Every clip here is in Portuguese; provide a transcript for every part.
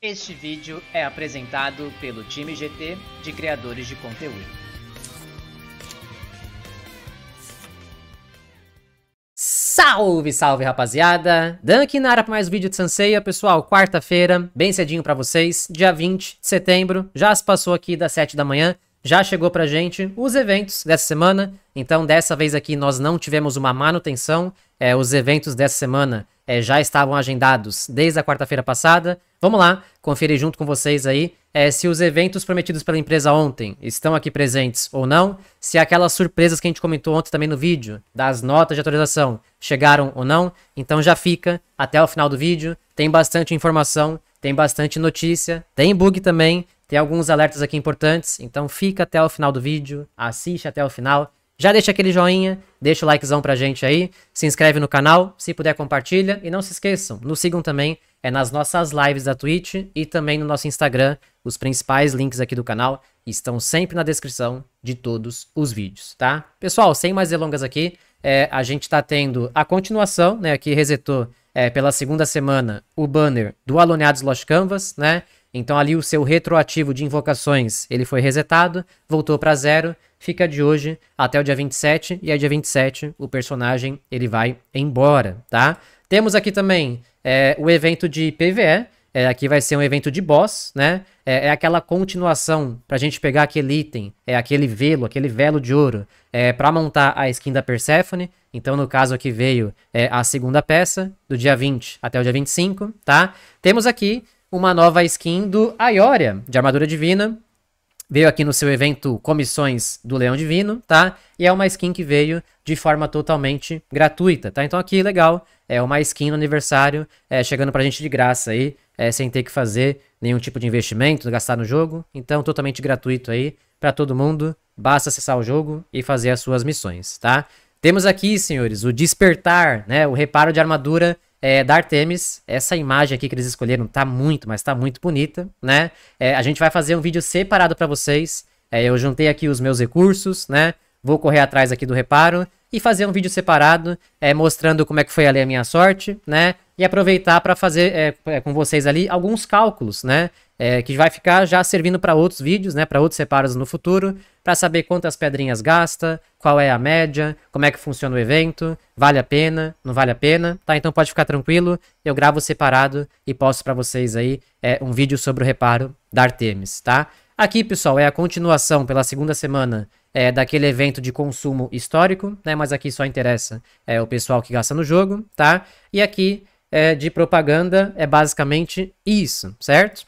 Este vídeo é apresentado pelo time GT de criadores de conteúdo. Salve, salve rapaziada! Dan aqui na área para mais um vídeo de Sanseia, pessoal, quarta-feira, bem cedinho para vocês, dia 20 de setembro, já se passou aqui das 7 da manhã, já chegou pra gente os eventos dessa semana. Então, dessa vez aqui nós não tivemos uma manutenção. É, os eventos dessa semana é, já estavam agendados desde a quarta-feira passada. Vamos lá, conferir junto com vocês aí é, se os eventos prometidos pela empresa ontem estão aqui presentes ou não, se aquelas surpresas que a gente comentou ontem também no vídeo, das notas de atualização, chegaram ou não. Então já fica até o final do vídeo, tem bastante informação, tem bastante notícia, tem bug também, tem alguns alertas aqui importantes, então fica até o final do vídeo, assiste até o final. Já deixa aquele joinha, deixa o likezão pra gente aí, se inscreve no canal, se puder compartilha e não se esqueçam, nos sigam também, é nas nossas lives da Twitch e também no nosso Instagram. Os principais links aqui do canal estão sempre na descrição de todos os vídeos, tá? Pessoal, sem mais delongas aqui, é, a gente tá tendo a continuação, né, aqui resetou é, pela segunda semana o banner do Aloneados Lost Canvas, né? Então ali o seu retroativo de invocações, ele foi resetado, voltou para zero, fica de hoje até o dia 27 e aí dia 27 o personagem ele vai embora, tá? Temos aqui também é, o evento de PVE, é, aqui vai ser um evento de boss, né? É, é aquela continuação pra gente pegar aquele item, é aquele velo, aquele velo de ouro, é, pra montar a skin da Persephone. Então, no caso aqui veio é, a segunda peça, do dia 20 até o dia 25, tá? Temos aqui uma nova skin do Aioria, de armadura divina. Veio aqui no seu evento Comissões do Leão Divino, tá? E é uma skin que veio de forma totalmente gratuita, tá? Então aqui, legal, é uma skin no aniversário, é, chegando pra gente de graça aí, é, sem ter que fazer nenhum tipo de investimento, gastar no jogo. Então, totalmente gratuito aí para todo mundo. Basta acessar o jogo e fazer as suas missões, tá? Temos aqui, senhores, o despertar, né? O reparo de armadura é, da Artemis. Essa imagem aqui que eles escolheram tá muito, mas tá muito bonita, né? É, a gente vai fazer um vídeo separado para vocês. É, eu juntei aqui os meus recursos, né? Vou correr atrás aqui do reparo e fazer um vídeo separado é, mostrando como é que foi ali a minha sorte, né? E aproveitar para fazer é, é, com vocês ali alguns cálculos, né? É, que vai ficar já servindo para outros vídeos, né? Para outros reparos no futuro para saber quantas pedrinhas gasta, qual é a média, como é que funciona o evento, vale a pena, não vale a pena, tá? Então pode ficar tranquilo, eu gravo separado e posto para vocês aí é, um vídeo sobre o reparo da Artemis, tá? Aqui, pessoal, é a continuação pela segunda semana é, daquele evento de consumo histórico, né? Mas aqui só interessa é, o pessoal que gasta no jogo, tá? E aqui é, de propaganda é basicamente isso, certo?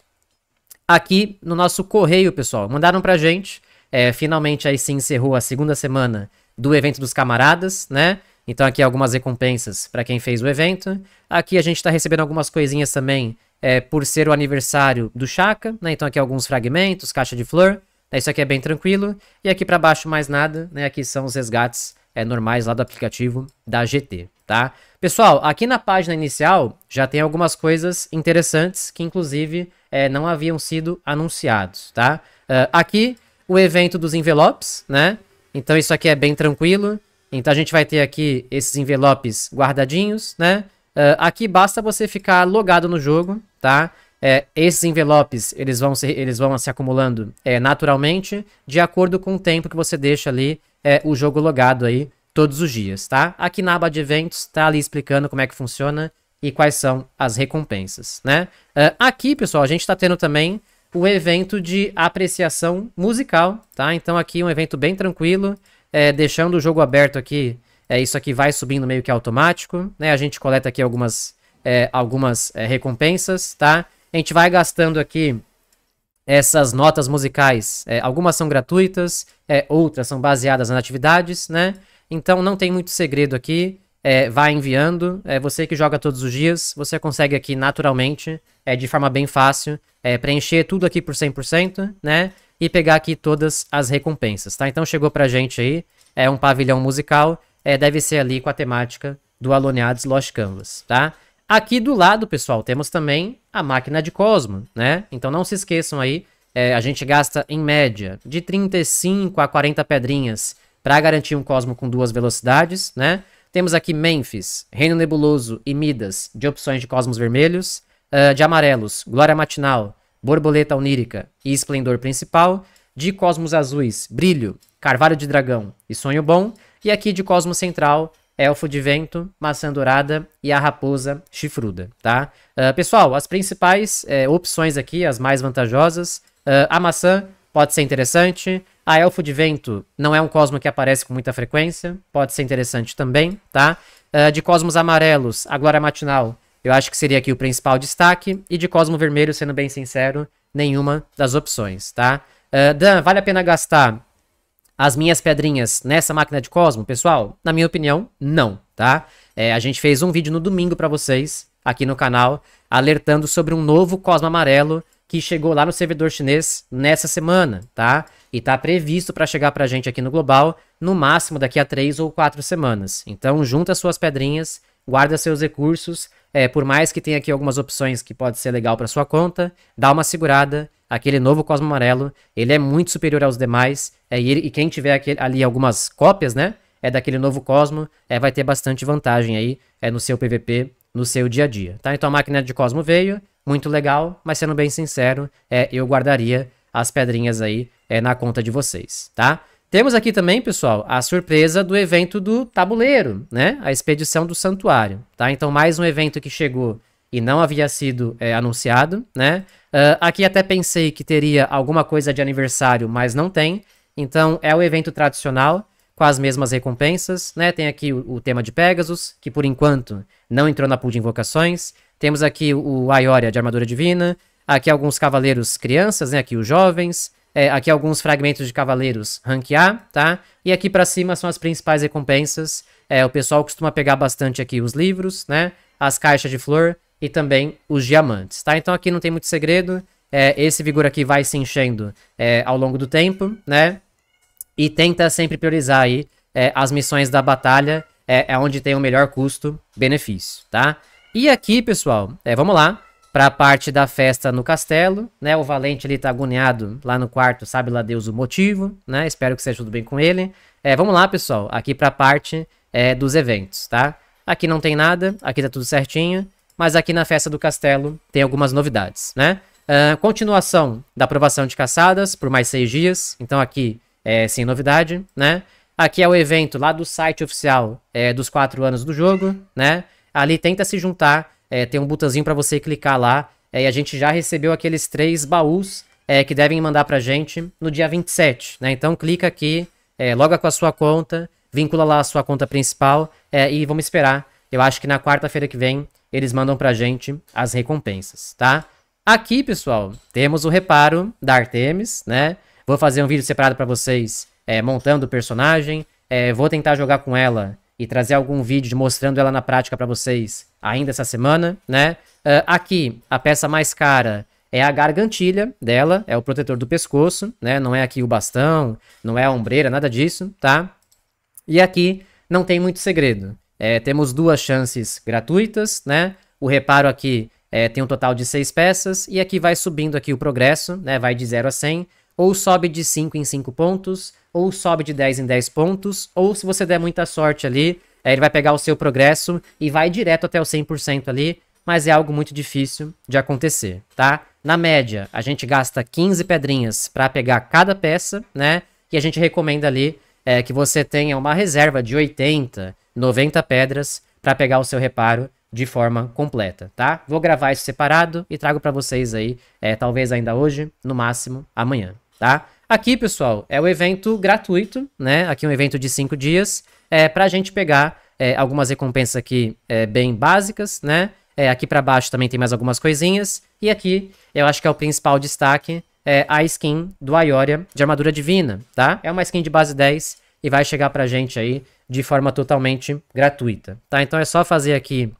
Aqui no nosso correio, pessoal, mandaram pra gente é, finalmente aí se encerrou a segunda semana do evento dos camaradas, né? Então aqui algumas recompensas para quem fez o evento. Aqui a gente está recebendo algumas coisinhas também é, por ser o aniversário do Chaka, né? Então aqui alguns fragmentos, caixa de flor. Né? Isso aqui é bem tranquilo. E aqui para baixo mais nada, né? Aqui são os resgates é, normais lá do aplicativo da GT, tá? Pessoal, aqui na página inicial já tem algumas coisas interessantes que inclusive é, não haviam sido anunciados, tá? Uh, aqui o evento dos envelopes, né? Então isso aqui é bem tranquilo. Então a gente vai ter aqui esses envelopes guardadinhos, né? Uh, aqui basta você ficar logado no jogo, tá? É, esses envelopes, eles vão se, eles vão se acumulando é, naturalmente, de acordo com o tempo que você deixa ali é, o jogo logado aí todos os dias, tá? Aqui na aba de eventos, tá ali explicando como é que funciona e quais são as recompensas, né? Uh, aqui, pessoal, a gente tá tendo também o evento de apreciação musical, tá? Então aqui um evento bem tranquilo, é, deixando o jogo aberto aqui, é, isso aqui vai subindo meio que automático, né? A gente coleta aqui algumas, é, algumas é, recompensas, tá? A gente vai gastando aqui essas notas musicais, é, algumas são gratuitas, é, outras são baseadas nas atividades, né? Então não tem muito segredo aqui, é, vá enviando. É você que joga todos os dias, você consegue aqui naturalmente, é, de forma bem fácil, é, preencher tudo aqui por 100%, né? E pegar aqui todas as recompensas, tá? Então chegou pra gente aí, é um pavilhão musical, é, deve ser ali com a temática do Aloneados Lost Canvas, tá? Aqui do lado, pessoal, temos também a máquina de Cosmo, né? Então não se esqueçam aí, é, a gente gasta em média de 35 a 40 pedrinhas para garantir um Cosmo com duas velocidades, né? Temos aqui Memphis, Reino Nebuloso e Midas, de opções de cosmos vermelhos, uh, de amarelos, Glória Matinal, Borboleta Onírica e Esplendor Principal, de cosmos azuis, Brilho, Carvalho de Dragão e Sonho Bom, e aqui de cosmos central, Elfo de Vento, Maçã Dourada e a Raposa Chifruda, tá? Uh, pessoal, as principais eh, opções aqui, as mais vantajosas, uh, a maçã pode ser interessante, a Elfo de Vento não é um cosmo que aparece com muita frequência, pode ser interessante também, tá? Uh, de cosmos amarelos, a Glória Matinal, eu acho que seria aqui o principal destaque. E de cosmo vermelho, sendo bem sincero, nenhuma das opções, tá? Uh, Dan, vale a pena gastar as minhas pedrinhas nessa máquina de Cosmo, pessoal? Na minha opinião, não, tá? É, a gente fez um vídeo no domingo para vocês, aqui no canal, alertando sobre um novo Cosmo Amarelo que chegou lá no servidor chinês nessa semana, tá? E está previsto para chegar para gente aqui no global no máximo daqui a três ou quatro semanas. Então, junta suas pedrinhas, guarda seus recursos. É, por mais que tenha aqui algumas opções que pode ser legal para sua conta, dá uma segurada. Aquele novo Cosmo Amarelo, ele é muito superior aos demais. É, e, ele, e, quem tiver ali algumas cópias, né? É daquele novo Cosmo, é, vai ter bastante vantagem aí é, no seu PVP, no seu dia a dia. Tá? Então a máquina de Cosmo veio, muito legal, mas sendo bem sincero, é, eu guardaria as pedrinhas aí é, na conta de vocês, tá? Temos aqui também, pessoal, a surpresa do evento do tabuleiro, né? A expedição do santuário, tá? Então, mais um evento que chegou e não havia sido é, anunciado, né? Uh, aqui até pensei que teria alguma coisa de aniversário, mas não tem. Então, é o evento tradicional com as mesmas recompensas, né? Tem aqui o, o tema de Pegasus, que por enquanto não entrou na pool de invocações. Temos aqui o Aioria de armadura divina, aqui alguns cavaleiros crianças, né? Aqui os jovens, é, aqui alguns fragmentos de cavaleiros rank A, tá? E aqui para cima são as principais recompensas. É, o pessoal costuma pegar bastante aqui os livros, né? As caixas de flor e também os diamantes, tá? Então aqui não tem muito segredo. É, esse vigor aqui vai se enchendo é, ao longo do tempo, né? E tenta sempre priorizar aí é, as missões da batalha, é, é onde tem o melhor custo-benefício, tá? E aqui, pessoal, é, vamos lá para a parte da festa no castelo, né? O Valente ele tá agoniado lá no quarto, sabe lá Deus o motivo, né? Espero que seja tudo bem com ele. É, vamos lá, pessoal, aqui para a parte é, dos eventos, tá? Aqui não tem nada, aqui tá tudo certinho, mas aqui na festa do castelo tem algumas novidades, né? Uh, continuação da aprovação de caçadas por mais seis dias, então aqui é sem novidade, né? Aqui é o evento lá do site oficial é, dos quatro anos do jogo, né? ali tenta se juntar, é, tem um botãozinho para você clicar lá, é, e a gente já recebeu aqueles três baús é, que devem mandar pra gente no dia 27, né? Então clica aqui, é, loga com a sua conta, vincula lá a sua conta principal é, e vamos esperar. Eu acho que na quarta-feira que vem eles mandam pra gente as recompensas, tá? Aqui, pessoal, temos o reparo da Artemis, né? Vou fazer um vídeo separado para vocês é, montando o personagem, vou tentar jogar com ela e trazer algum vídeo mostrando ela na prática para vocês ainda essa semana, né? Uh, aqui, a peça mais cara é a gargantilha dela, é o protetor do pescoço, né? Não é aqui o bastão, não é a ombreira, nada disso, tá? E aqui não tem muito segredo. É, temos duas chances gratuitas, né? O reparo aqui é, tem um total de seis peças e aqui vai subindo aqui o progresso, né? Vai de 0 a 100 ou sobe de 5 em 5 pontos, ou sobe de 10 em 10 pontos, ou se você der muita sorte ali, é, ele vai pegar o seu progresso e vai direto até o 100% ali, mas é algo muito difícil de acontecer, tá? Na média, a gente gasta 15 pedrinhas para pegar cada peça, né? E a gente recomenda ali é, que você tenha uma reserva de 80, 90 pedras para pegar o seu reparo de forma completa, tá? Vou gravar isso separado e trago para vocês aí, é, talvez ainda hoje, no máximo amanhã tá? Aqui, pessoal, é o um evento gratuito, né? Aqui um evento de cinco dias, é, para a gente pegar é, algumas recompensas aqui é, bem básicas, né? É, aqui para baixo também tem mais algumas coisinhas. E aqui, eu acho que é o principal destaque, é a skin do Ioria de armadura divina, tá? É uma skin de base 10 e vai chegar pra gente aí de forma totalmente gratuita, tá? Então é só fazer aqui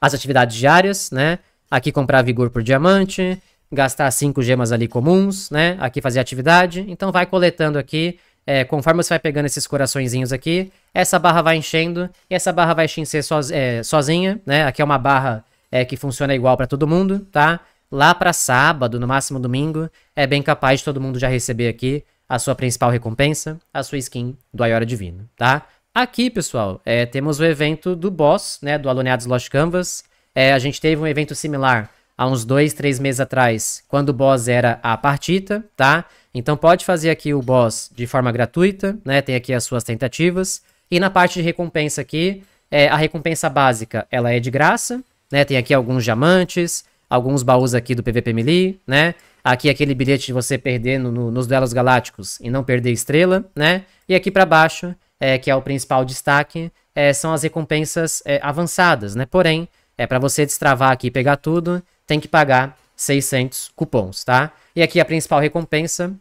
as atividades diárias, né? Aqui comprar vigor por diamante, gastar cinco gemas ali comuns, né? Aqui fazer atividade. Então vai coletando aqui. É, conforme você vai pegando esses coraçõezinhos aqui, essa barra vai enchendo e essa barra vai encher soz, é, sozinha, né? Aqui é uma barra é, que funciona igual para todo mundo, tá? Lá para sábado, no máximo domingo, é bem capaz de todo mundo já receber aqui a sua principal recompensa, a sua skin do Aiora Divino, tá? Aqui, pessoal, é, temos o evento do boss, né? Do Aluneados Lost Canvas. É, a gente teve um evento similar há uns dois, três meses atrás, quando o boss era a partita, tá? Então pode fazer aqui o boss de forma gratuita, né? Tem aqui as suas tentativas. E na parte de recompensa aqui, é, a recompensa básica, ela é de graça, né? Tem aqui alguns diamantes, alguns baús aqui do PVP Melee, né? Aqui é aquele bilhete de você perder no, no, nos duelos galácticos e não perder estrela, né? E aqui para baixo, é, que é o principal destaque, é, são as recompensas é, avançadas, né? Porém, é para você destravar aqui e pegar tudo, tem que pagar 600 cupons, tá? E aqui a principal recompensa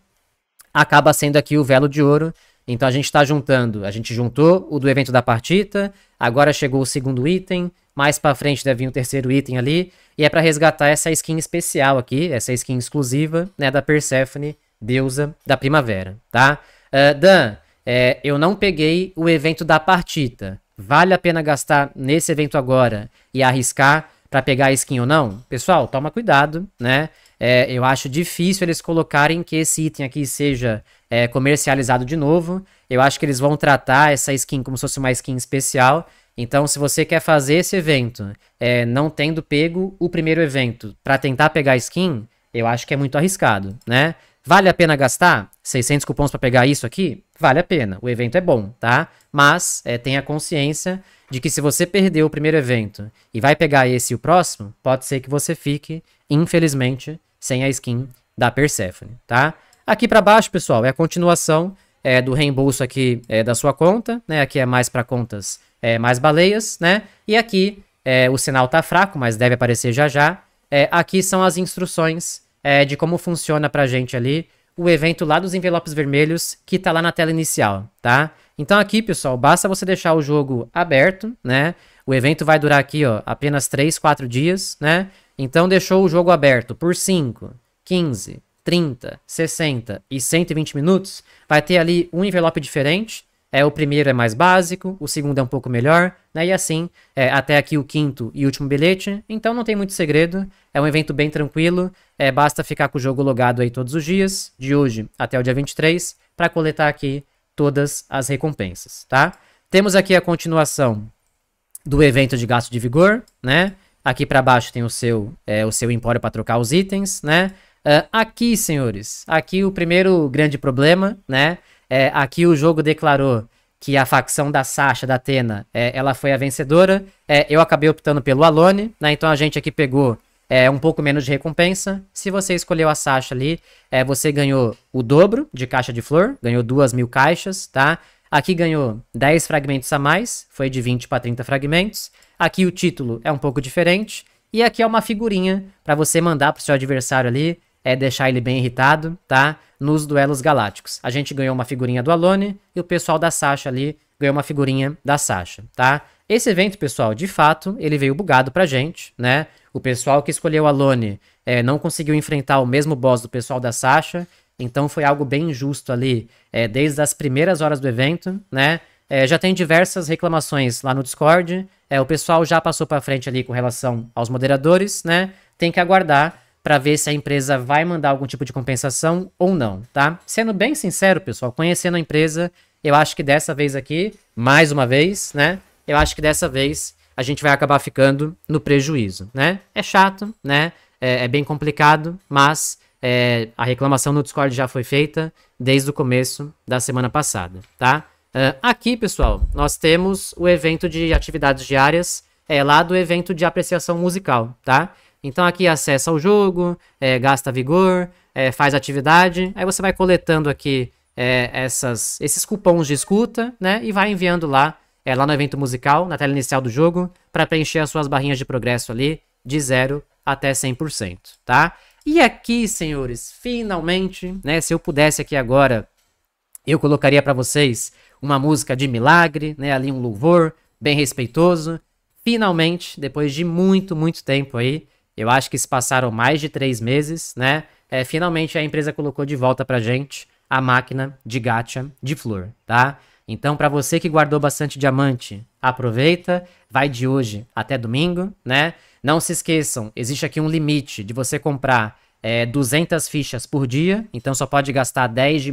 acaba sendo aqui o velo de ouro. Então a gente está juntando, a gente juntou o do evento da partida, agora chegou o segundo item, mais para frente deve vir o terceiro item ali, e é para resgatar essa skin especial aqui, essa skin exclusiva, né, da Persephone, deusa da primavera, tá? Uh, Dan, é, eu não peguei o evento da partida. Vale a pena gastar nesse evento agora e arriscar para pegar a skin ou não? Pessoal, toma cuidado, né? É, eu acho difícil eles colocarem que esse item aqui seja é, comercializado de novo. Eu acho que eles vão tratar essa skin como se fosse uma skin especial. Então, se você quer fazer esse evento, é, não tendo pego o primeiro evento para tentar pegar a skin, eu acho que é muito arriscado, né? Vale a pena gastar 600 cupons para pegar isso aqui? Vale a pena, o evento é bom, tá? Mas é, tenha consciência de que se você perdeu o primeiro evento e vai pegar esse e o próximo, pode ser que você fique, infelizmente, sem a skin da Persephone, tá? Aqui para baixo, pessoal, é a continuação é, do reembolso aqui é, da sua conta, né? Aqui é mais para contas é, mais baleias, né? E aqui é, o sinal tá fraco, mas deve aparecer já já. É, aqui são as instruções é, de como funciona pra gente ali o evento lá dos envelopes vermelhos que tá lá na tela inicial, tá? Então aqui, pessoal, basta você deixar o jogo aberto, né? O evento vai durar aqui, ó, apenas 3, 4 dias, né? Então deixou o jogo aberto por 5, 15, 30, 60 e 120 minutos, vai ter ali um envelope diferente, é, o primeiro é mais básico, o segundo é um pouco melhor, né? E assim, é, até aqui o quinto e último bilhete. Então não tem muito segredo, é um evento bem tranquilo, é, basta ficar com o jogo logado aí todos os dias, de hoje até o dia 23, para coletar aqui todas as recompensas, tá? Temos aqui a continuação do evento de gasto de vigor, né? Aqui para baixo tem o seu, é, o seu empório para trocar os itens, né? Uh, aqui, senhores, aqui o primeiro grande problema, né? É, aqui o jogo declarou que a facção da Sasha, da Atena, é, ela foi a vencedora. É, eu acabei optando pelo Alone, né? Então a gente aqui pegou é, um pouco menos de recompensa. Se você escolheu a Sasha ali, é, você ganhou o dobro de caixa de flor, ganhou duas mil caixas, tá? Aqui ganhou 10 fragmentos a mais, foi de 20 para 30 fragmentos. Aqui o título é um pouco diferente. E aqui é uma figurinha para você mandar para o seu adversário ali é deixar ele bem irritado, tá? Nos duelos galácticos. A gente ganhou uma figurinha do Alone e o pessoal da Sasha ali ganhou uma figurinha da Sasha, tá? Esse evento, pessoal, de fato, ele veio bugado pra gente, né? O pessoal que escolheu Alone é, não conseguiu enfrentar o mesmo boss do pessoal da Sasha, então foi algo bem injusto ali, é, desde as primeiras horas do evento, né? É, já tem diversas reclamações lá no Discord. É, o pessoal já passou para frente ali com relação aos moderadores, né? Tem que aguardar para ver se a empresa vai mandar algum tipo de compensação ou não, tá? Sendo bem sincero, pessoal, conhecendo a empresa, eu acho que dessa vez aqui, mais uma vez, né? Eu acho que dessa vez a gente vai acabar ficando no prejuízo, né? É chato, né? É, é bem complicado, mas é, a reclamação no Discord já foi feita desde o começo da semana passada, tá? Uh, aqui, pessoal, nós temos o evento de atividades diárias, é lá do evento de apreciação musical, tá? Então aqui acessa o jogo, é, gasta vigor, é, faz atividade, aí você vai coletando aqui é, essas, esses cupons de escuta, né? E vai enviando lá, é, lá no evento musical, na tela inicial do jogo, para preencher as suas barrinhas de progresso ali, de 0 até 100%, tá? E aqui, senhores, finalmente, né? Se eu pudesse aqui agora, eu colocaria para vocês uma música de milagre, né? Ali um louvor bem respeitoso. Finalmente, depois de muito, muito tempo aí, eu acho que se passaram mais de três meses, né? É, finalmente a empresa colocou de volta pra gente a máquina de gacha de flor, tá? Então, para você que guardou bastante diamante, aproveita, vai de hoje até domingo, né? Não se esqueçam, existe aqui um limite de você comprar é, 200 fichas por dia, então só pode gastar 10, de,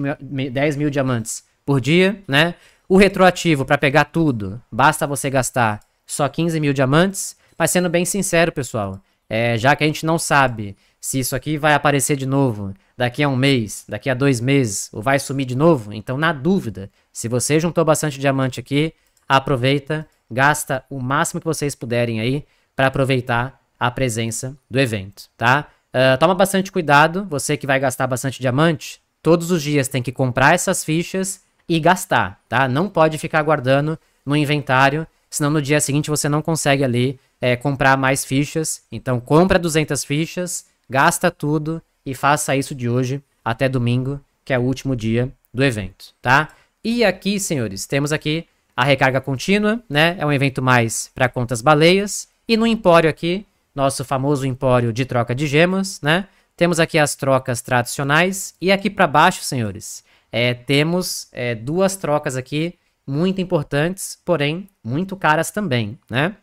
10 mil diamantes por dia, né? O retroativo para pegar tudo, basta você gastar só 15 mil diamantes, mas sendo bem sincero, pessoal, é, já que a gente não sabe se isso aqui vai aparecer de novo daqui a um mês, daqui a dois meses, ou vai sumir de novo, então, na dúvida, se você juntou bastante diamante aqui, aproveita, gasta o máximo que vocês puderem aí para aproveitar a presença do evento, tá? Uh, toma bastante cuidado, você que vai gastar bastante diamante, todos os dias tem que comprar essas fichas e gastar, tá? Não pode ficar guardando no inventário, senão no dia seguinte você não consegue ali é, comprar mais fichas. Então compra 200 fichas, gasta tudo e faça isso de hoje até domingo, que é o último dia do evento, tá? E aqui, senhores, temos aqui a recarga contínua, né? É um evento mais para contas baleias. E no empório aqui, nosso famoso empório de troca de gemas, né? Temos aqui as trocas tradicionais. E aqui para baixo, senhores, é, temos é, duas trocas aqui muito importantes, porém muito caras também, né?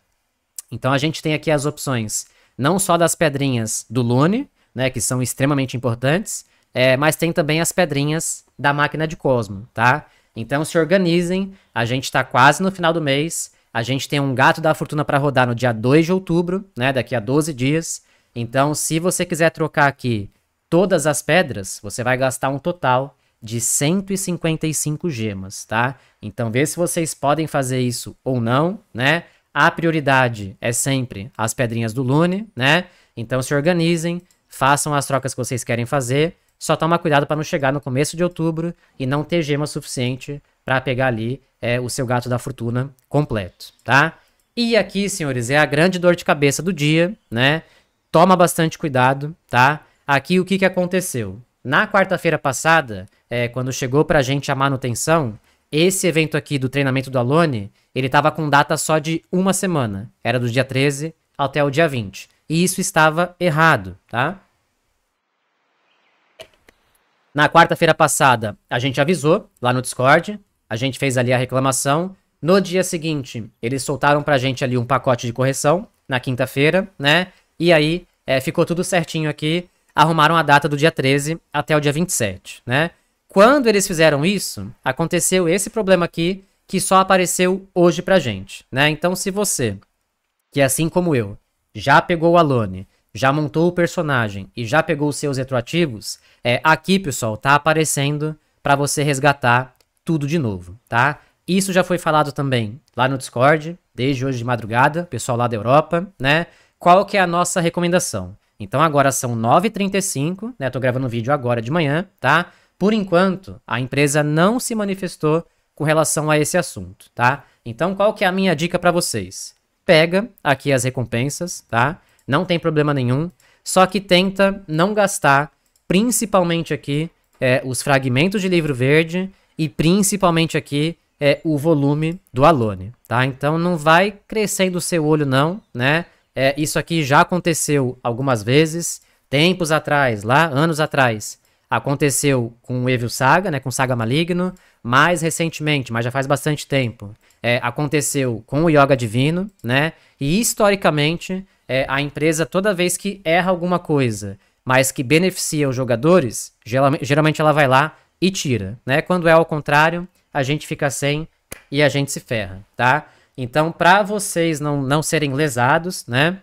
Então a gente tem aqui as opções, não só das pedrinhas do Lune, né, que são extremamente importantes, é, mas tem também as pedrinhas da máquina de Cosmo, tá? Então se organizem, a gente está quase no final do mês, a gente tem um gato da fortuna para rodar no dia 2 de outubro, né, daqui a 12 dias. Então, se você quiser trocar aqui todas as pedras, você vai gastar um total de 155 gemas, tá? Então, vê se vocês podem fazer isso ou não, né? a prioridade é sempre as pedrinhas do Lune, né? Então se organizem, façam as trocas que vocês querem fazer. Só toma cuidado para não chegar no começo de outubro e não ter gema suficiente para pegar ali é, o seu gato da fortuna completo, tá? E aqui, senhores, é a grande dor de cabeça do dia, né? Toma bastante cuidado, tá? Aqui o que, que aconteceu? Na quarta-feira passada, é, quando chegou para a gente a manutenção, esse evento aqui do treinamento do Alone ele estava com data só de uma semana. Era do dia 13 até o dia 20. E isso estava errado, tá? Na quarta-feira passada, a gente avisou lá no Discord, a gente fez ali a reclamação. No dia seguinte, eles soltaram pra gente ali um pacote de correção, na quinta-feira, né? E aí é, ficou tudo certinho aqui, arrumaram a data do dia 13 até o dia 27, né? Quando eles fizeram isso, aconteceu esse problema aqui que só apareceu hoje pra gente, né? Então, se você, que é assim como eu, já pegou o Alone, já montou o personagem e já pegou os seus retroativos, é, aqui, pessoal, tá aparecendo para você resgatar tudo de novo, tá? Isso já foi falado também lá no Discord, desde hoje de madrugada, pessoal lá da Europa, né? Qual que é a nossa recomendação? Então agora são 9h35, né? Tô gravando o vídeo agora de manhã, tá? Por enquanto, a empresa não se manifestou com relação a esse assunto, tá? Então, qual que é a minha dica para vocês? Pega aqui as recompensas, tá? Não tem problema nenhum, só que tenta não gastar, principalmente aqui, é, os fragmentos de livro verde e principalmente aqui é, o volume do Alone, tá? Então não vai crescendo o seu olho não, né? É, isso aqui já aconteceu algumas vezes, tempos atrás, lá anos atrás. Aconteceu com o Evil Saga, né, com Saga Maligno, mais recentemente, mas já faz bastante tempo, é, aconteceu com o Yoga Divino, né? E historicamente, é, a empresa, toda vez que erra alguma coisa, mas que beneficia os jogadores, geralmente ela vai lá e tira, né? Quando é ao contrário, a gente fica sem e a gente se ferra, tá? Então, para vocês não, não serem lesados, né?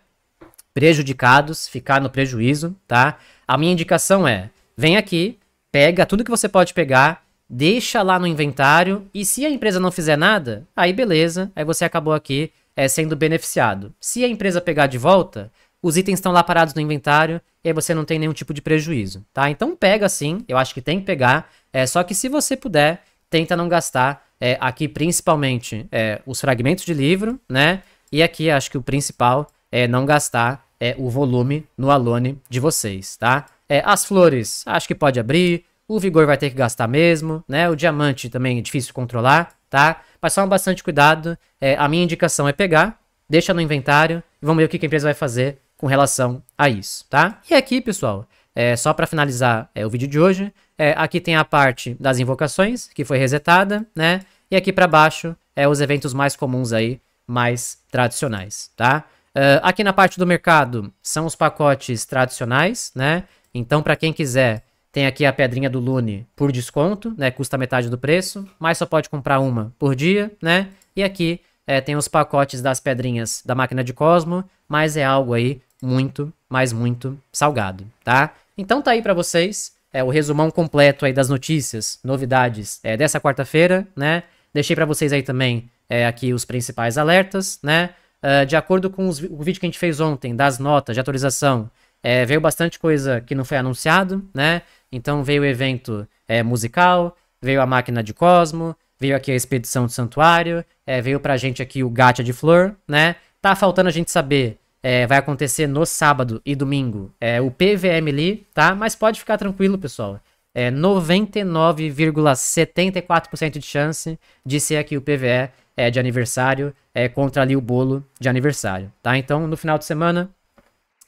Prejudicados, ficar no prejuízo, tá? A minha indicação é Vem aqui, pega tudo que você pode pegar, deixa lá no inventário e se a empresa não fizer nada, aí beleza, aí você acabou aqui é, sendo beneficiado. Se a empresa pegar de volta, os itens estão lá parados no inventário e aí você não tem nenhum tipo de prejuízo, tá? Então pega sim, eu acho que tem que pegar, é só que se você puder, tenta não gastar é, aqui principalmente é, os fragmentos de livro, né? E aqui acho que o principal é não gastar é, o volume no Alone de vocês, tá? É, as flores, acho que pode abrir. O vigor vai ter que gastar mesmo, né? O diamante também é difícil controlar, tá? Mas só bastante cuidado. É, a minha indicação é pegar, deixa no inventário e vamos ver o que a empresa vai fazer com relação a isso, tá? E aqui, pessoal, é, só para finalizar é, o vídeo de hoje, é, aqui tem a parte das invocações, que foi resetada, né? E aqui para baixo é os eventos mais comuns aí, mais tradicionais, tá? Uh, aqui na parte do mercado são os pacotes tradicionais, né? Então, para quem quiser, tem aqui a pedrinha do Lune por desconto, né? Custa metade do preço, mas só pode comprar uma por dia, né? E aqui é, tem os pacotes das pedrinhas da máquina de Cosmo, mas é algo aí muito, mas muito salgado, tá? Então tá aí para vocês é, o resumão completo aí das notícias, novidades é, dessa quarta-feira, né? Deixei para vocês aí também é, aqui os principais alertas, né? Uh, de acordo com os, o vídeo que a gente fez ontem das notas de atualização é, veio bastante coisa que não foi anunciado, né? Então veio o evento é, musical, veio a máquina de Cosmo, veio aqui a expedição do santuário, é, veio pra gente aqui o gacha de flor, né? Tá faltando a gente saber, é, vai acontecer no sábado e domingo, é, o PVM ali, tá? Mas pode ficar tranquilo, pessoal. É 99,74% de chance de ser aqui o PVE é, de aniversário, é, contra ali o bolo de aniversário, tá? Então, no final de semana,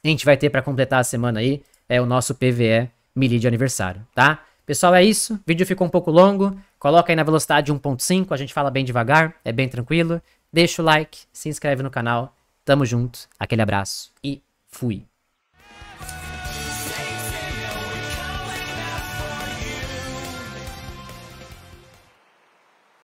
a gente vai ter para completar a semana aí é o nosso PVE Mili de aniversário, tá? Pessoal, é isso. O vídeo ficou um pouco longo. Coloca aí na velocidade 1.5, a gente fala bem devagar, é bem tranquilo. Deixa o like, se inscreve no canal. Tamo junto, aquele abraço e fui.